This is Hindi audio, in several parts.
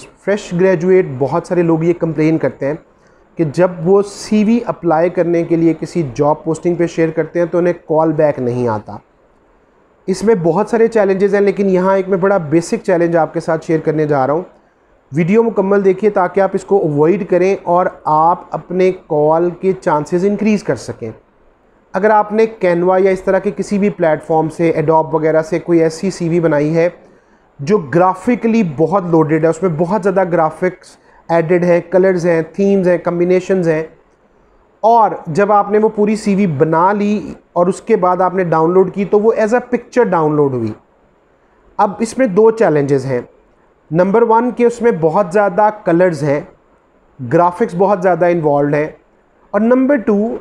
फ्रेश ग्रेजुएट बहुत सारे लोग ये कंप्लेन करते हैं कि जब वो सीवी अप्लाई करने के लिए किसी जॉब पोस्टिंग पे शेयर करते हैं तो उन्हें कॉल बैक नहीं आता इसमें बहुत सारे चैलेंजेस हैं लेकिन यहाँ एक मैं बड़ा बेसिक चैलेंज आपके साथ शेयर करने जा रहा हूँ वीडियो मुकम्मल देखिए ताकि आप इसको अवॉइड करें और आप अपने कॉल के चांसेस इंक्रीज़ कर सकें अगर आपने कैनवा या इस तरह के किसी भी प्लेटफॉर्म से एडॉप वगैरह से कोई ऐसी सीवी बनाई है जो ग्राफिकली बहुत लोडेड है उसमें बहुत ज़्यादा ग्राफिक्स एडेड हैं कलर्स हैं थीम्स हैं कम्बिनेशनस हैं और जब आपने वो पूरी सीवी बना ली और उसके बाद आपने डाउनलोड की तो वो एज अ पिक्चर डाउनलोड हुई अब इसमें दो चैलेंजेस हैं नंबर वन के उसमें बहुत ज़्यादा कलर्स हैं ग्राफिक्स बहुत ज़्यादा इन्वॉल्व हैं और नंबर टू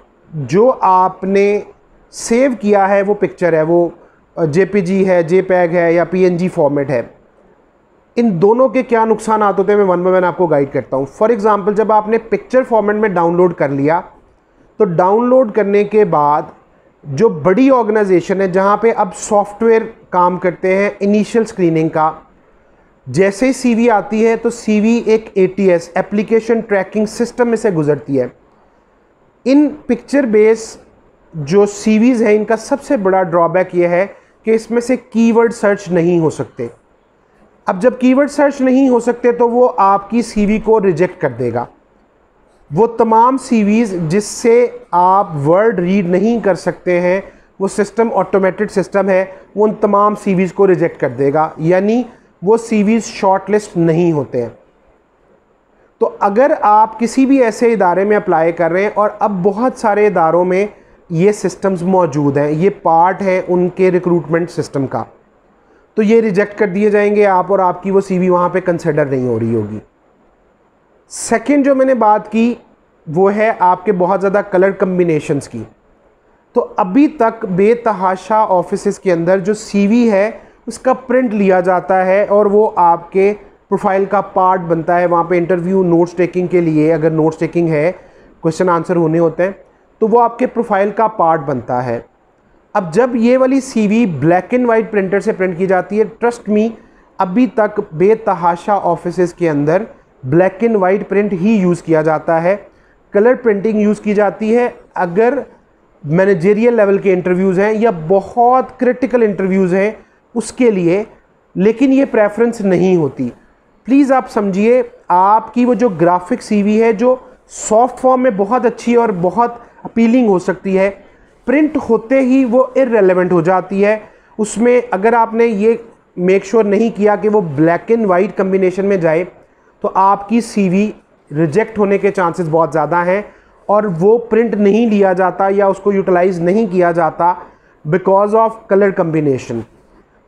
जो आपने सेव किया है वो पिक्चर है वो जे है जे है या पी फॉर्मेट है इन दोनों के क्या नुकसान आते होते हैं मैं वन बाई वन आपको गाइड करता हूँ फॉर एग्ज़ाम्पल जब आपने पिक्चर फॉर्मेट में डाउनलोड कर लिया तो डाउनलोड करने के बाद जो बड़ी ऑर्गेनाइजेशन है जहाँ पे अब सॉफ्टवेयर काम करते हैं इनिशियल स्क्रीनिंग का जैसे ही सीवी आती है तो सीवी एक ए एप्लीकेशन ट्रैकिंग सिस्टम में से गुजरती है इन पिक्चर बेस जो सीवीज़ हैं इनका सबसे बड़ा ड्रॉबैक ये है कि इसमें से कीवर्ड सर्च नहीं हो सकते अब जब कीवर्ड सर्च नहीं हो सकते तो वो आपकी सीवी को रिजेक्ट कर देगा वो तमाम सीवीज़ जिससे आप वर्ड रीड नहीं कर सकते हैं वो सिस्टम ऑटोमेटेड सिस्टम है वो उन तमाम सीवीज़ को रिजेक्ट कर देगा यानी वो सीवीज़ शॉर्टलिस्ट नहीं होते हैं तो अगर आप किसी भी ऐसे इदारे में अप्लाई कर रहे हैं और अब बहुत सारे इदारों में ये सिस्टम्स मौजूद हैं ये पार्ट है उनके रिक्रूटमेंट सिस्टम का तो ये रिजेक्ट कर दिए जाएंगे आप और आपकी वो सीवी वहाँ पे कंसिडर नहीं हो रही होगी सेकंड जो मैंने बात की वो है आपके बहुत ज़्यादा कलर कम्बिनेशंस की तो अभी तक बेतहाशा ऑफिस के अंदर जो सीवी है उसका प्रिंट लिया जाता है और वो आपके प्रोफाइल का पार्ट बनता है वहाँ पर इंटरव्यू नोट्स टेकिंग के लिए अगर नोट्स टेकिंग है क्वेश्चन आंसर होने होते हैं तो वो आपके प्रोफाइल का पार्ट बनता है अब जब ये वाली CV black and white printer से प्रिंट की जाती है ट्रस्ट मी अभी तक बेतहाशा ऑफिस के अंदर ब्लैक एंड वाइट प्रिंट ही यूज़ किया जाता है कलर प्रिंटिंग यूज़ की जाती है अगर मैनेजेरियल लेवल के इंटरव्यूज़ हैं या बहुत क्रिटिकल इंटरव्यूज़ हैं उसके लिए लेकिन ये प्रेफरेंस नहीं होती प्लीज़ आप समझिए आपकी वो जो ग्राफिक सीवी है जो सॉफ्ट फॉर्म में बहुत अच्छी और बहुत अपीलिंग हो सकती है प्रिंट होते ही वो इरेलीवेंट हो जाती है उसमें अगर आपने ये मेक श्योर sure नहीं किया कि वो ब्लैक एंड वाइट कम्बिनेशन में जाए तो आपकी सीवी रिजेक्ट होने के चांसेस बहुत ज़्यादा हैं और वो प्रिंट नहीं लिया जाता या उसको यूटिलाइज नहीं किया जाता बिकॉज ऑफ कलर कम्बिनेशन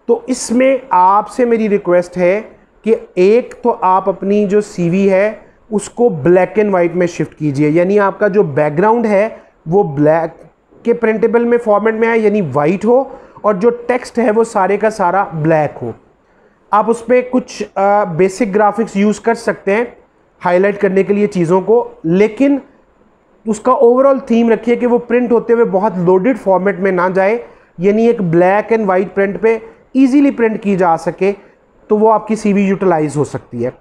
तो इसमें आपसे मेरी रिक्वेस्ट है कि एक तो आप अपनी जो सीवी है उसको ब्लैक एंड वाइट में शिफ्ट कीजिए यानी आपका जो बैकग्राउंड है वो ब्लैक के प्रिंटेबल में फॉर्मेट में आए यानी वाइट हो और जो टेक्स्ट है वो सारे का सारा ब्लैक हो आप उस पर कुछ आ, बेसिक ग्राफिक्स यूज़ कर सकते हैं हाईलाइट करने के लिए चीज़ों को लेकिन उसका ओवरऑल थीम रखिए कि वो प्रिंट होते हुए बहुत लोडेड फॉर्मेट में ना जाए यानी एक ब्लैक एंड वाइट प्रिंट पे इजीली प्रिंट की जा सके तो वो आपकी सीवी यूटिलाइज हो सकती है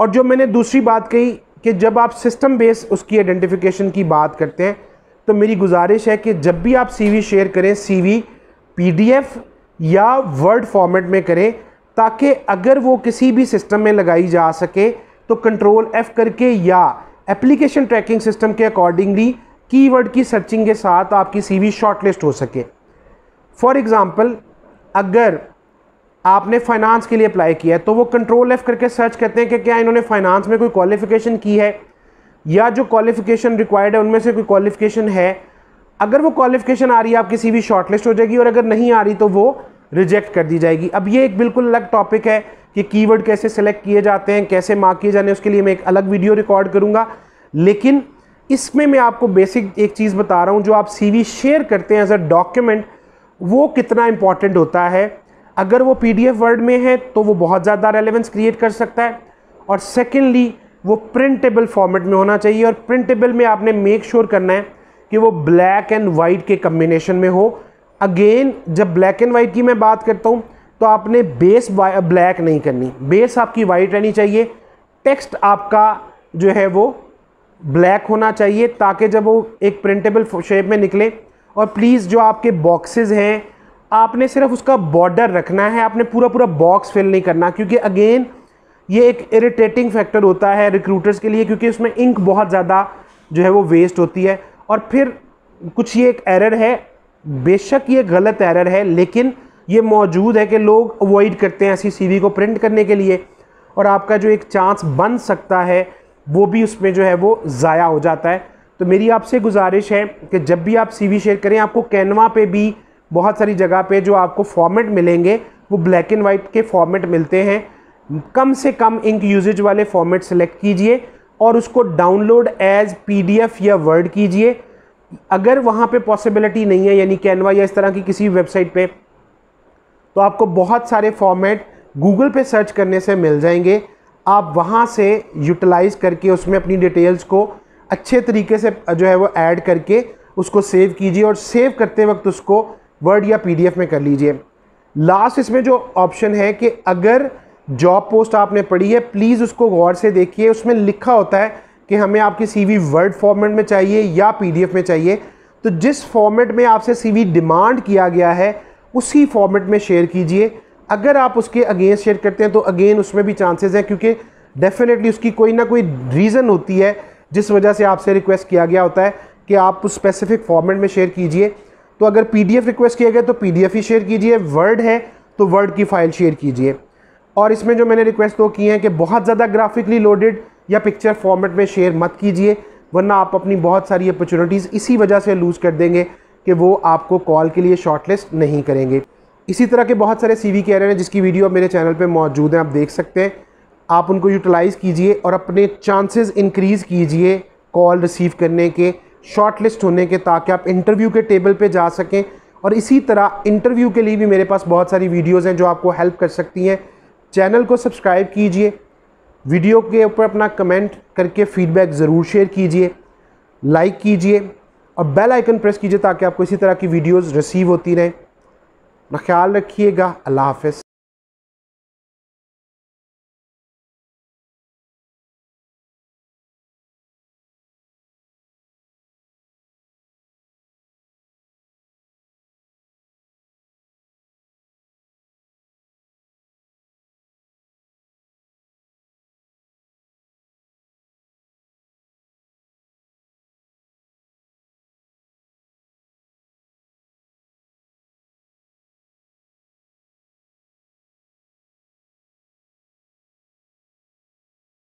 और जो मैंने दूसरी बात कही कि जब आप सिस्टम बेस उसकी आइडेंटिफिकेशन की बात करते हैं तो मेरी गुजारिश है कि जब भी आप सीवी शेयर करें सीवी पीडीएफ या वर्ड फॉर्मेट में करें ताकि अगर वो किसी भी सिस्टम में लगाई जा सके तो कंट्रोल एफ़ करके या एप्लीकेशन ट्रैकिंग सिस्टम के अकॉर्डिंगली कीवर्ड की सर्चिंग के साथ आपकी सीवी शॉर्टलिस्ट हो सके फॉर एग्ज़ाम्पल अगर आपने फाइनेंस के लिए अप्लाई किया है तो वो कंट्रोल एफ करके सर्च करते हैं कि क्या इन्होंने फाइनेंस में कोई क्वालिफिकेशन की है या जो क्वालिफिकेशन रिक्वायर्ड है उनमें से कोई क्वालिफिकेशन है अगर वो क्वालिफिकेशन आ रही है आपकी भी शॉर्टलिस्ट हो जाएगी और अगर नहीं आ रही तो वो रिजेक्ट कर दी जाएगी अब ये एक बिल्कुल अलग टॉपिक है कि कीवर्ड कैसे सेलेक्ट किए जाते हैं कैसे मार्क किए जाने उसके लिए मैं एक अलग वीडियो रिकॉर्ड करूँगा लेकिन इसमें मैं आपको बेसिक एक चीज़ बता रहा हूँ जो आप सी शेयर करते हैं एज अ डॉक्यूमेंट वो कितना इम्पॉर्टेंट होता है अगर वो पी वर्ड में है तो वो बहुत ज़्यादा रेलिवेंस क्रिएट कर सकता है और सेकेंडली वो प्रिंटेबल फॉर्मेट में होना चाहिए और प्रिंटेबल में आपने मेक श्योर sure करना है कि वो ब्लैक एंड वाइट के कम्बिनेशन में हो अगेन जब ब्लैक एंड वाइट की मैं बात करता हूँ तो आपने बेस ब्लैक नहीं करनी बेस आपकी वाइट रहनी चाहिए टेक्स्ट आपका जो है वो ब्लैक होना चाहिए ताकि जब वो एक प्रिंटेबल शेप में निकले और प्लीज़ जो आपके बॉक्सेस हैं आपने सिर्फ उसका बॉर्डर रखना है आपने पूरा पूरा बॉक्स फिल नहीं करना क्योंकि अगेन ये एक इरिटेटिंग फैक्टर होता है रिक्रूटर्स के लिए क्योंकि उसमें इंक बहुत ज़्यादा जो है वो वेस्ट होती है और फिर कुछ ये एक एरर है बेशक ये गलत एरर है लेकिन ये मौजूद है कि लोग अवॉइड करते हैं ऐसी सीवी को प्रिंट करने के लिए और आपका जो एक चांस बन सकता है वो भी उसमें जो है वो ज़ाया हो जाता है तो मेरी आपसे गुजारिश है कि जब भी आप सीवी शेयर करें आपको कैनवा पे भी बहुत सारी जगह पे जो आपको फॉर्मेट मिलेंगे वो ब्लैक एंड वाइट के फॉर्मेट मिलते हैं कम से कम इंक यूजेज वाले फॉर्मेट सेलेक्ट कीजिए और उसको डाउनलोड एज पीडीएफ या वर्ड कीजिए अगर वहाँ पे पॉसिबिलिटी नहीं है यानी कैनवा या इस तरह की किसी वेबसाइट पे तो आपको बहुत सारे फॉर्मेट गूगल पे सर्च करने से मिल जाएंगे आप वहाँ से यूटिलाइज करके उसमें अपनी डिटेल्स को अच्छे तरीके से जो है वो ऐड करके उसको सेव कीजिए और सेव करते वक्त उसको वर्ड या पीडीएफ में कर लीजिए लास्ट इसमें जो ऑप्शन है कि अगर जॉब पोस्ट आपने पढ़ी है प्लीज़ उसको गौर से देखिए उसमें लिखा होता है कि हमें आपकी सीवी वर्ड फॉर्मेट में चाहिए या पीडीएफ में चाहिए तो जिस फॉर्मेट में आपसे सीवी डिमांड किया गया है उसी फॉर्मेट में शेयर कीजिए अगर आप उसके अगेंस्ट शेयर करते हैं तो अगेन उसमें भी चांसेस हैं क्योंकि डेफिनेटली उसकी कोई ना कोई रीज़न होती है जिस वजह से आपसे रिक्वेस्ट किया गया होता है कि आप उस स्पेसिफिक फॉर्मेट में शेयर कीजिए तो अगर पीडीएफ रिक्वेस्ट किया गया तो पीडीएफ ही शेयर कीजिए वर्ड है तो वर्ड की फाइल शेयर कीजिए और इसमें जो मैंने रिक्वेस्ट तो की है कि बहुत ज़्यादा ग्राफिकली लोडेड या पिक्चर फॉर्मेट में शेयर मत कीजिए वरना आप अपनी बहुत सारी अपॉर्चुनिटीज़ इसी वजह से लूज़ कर देंगे कि वो आपको कॉल के लिए शॉर्टलिस्ट नहीं करेंगे इसी तरह के बहुत सारे सी वी हैं जिसकी वीडियो मेरे चैनल पर मौजूद हैं आप देख सकते हैं आप उनको यूटिलाइज़ कीजिए और अपने चांसेस इंक्रीज़ कीजिए कॉल रिसीव करने के शॉर्टलिस्ट होने के ताकि आप इंटरव्यू के टेबल पे जा सकें और इसी तरह इंटरव्यू के लिए भी मेरे पास बहुत सारी वीडियोस हैं जो आपको हेल्प कर सकती हैं चैनल को सब्सक्राइब कीजिए वीडियो के ऊपर अपना कमेंट करके फीडबैक ज़रूर शेयर कीजिए लाइक कीजिए और बेल आइकन प्रेस कीजिए ताकि आपको इसी तरह की वीडियोज़ रिसीव होती रहें ख्याल रखिएगा अल्लाह हाफ